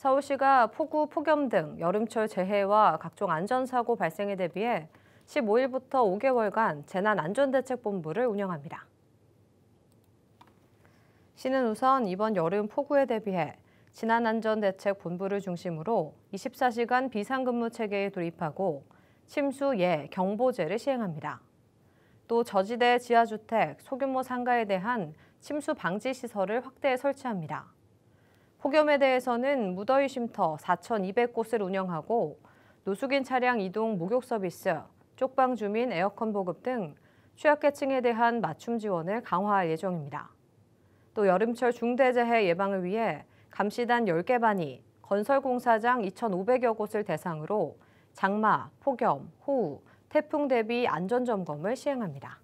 서울시가 폭우, 폭염 등 여름철 재해와 각종 안전사고 발생에 대비해 15일부터 5개월간 재난안전대책본부를 운영합니다. 시는 우선 이번 여름 폭우에 대비해 재난안전대책본부를 중심으로 24시간 비상근무 체계에 돌입하고 침수 예 경보제를 시행합니다. 또 저지대 지하주택, 소규모 상가에 대한 침수 방지 시설을 확대 설치합니다. 폭염에 대해서는 무더위 쉼터 4,200곳을 운영하고 노숙인 차량 이동 목욕 서비스, 쪽방 주민 에어컨 보급 등 취약계층에 대한 맞춤 지원을 강화할 예정입니다. 또 여름철 중대재해 예방을 위해 감시단 10개 반이 건설공사장 2,500여 곳을 대상으로 장마, 폭염, 호우, 태풍 대비 안전점검을 시행합니다.